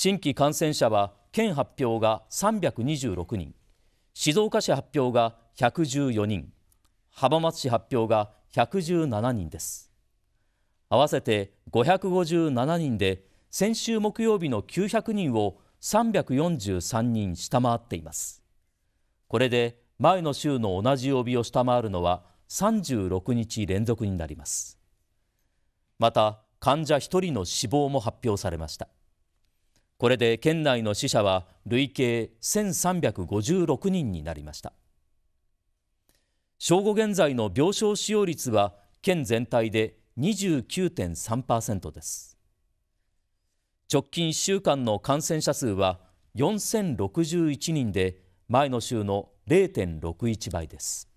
新規感染者は県発表が326人静岡市発表が114人浜松市発表が117人です合わせて557人で先週木曜日の900人を343人下回っていますこれで前の週の同じ曜日を下回るのは36日連続になりますまた患者1人の死亡も発表されましたこれで県内の死者は累計1356人になりました正午現在の病床使用率は県全体で29.3%です直近1週間の感染者数は4061人で前の週の0.61倍です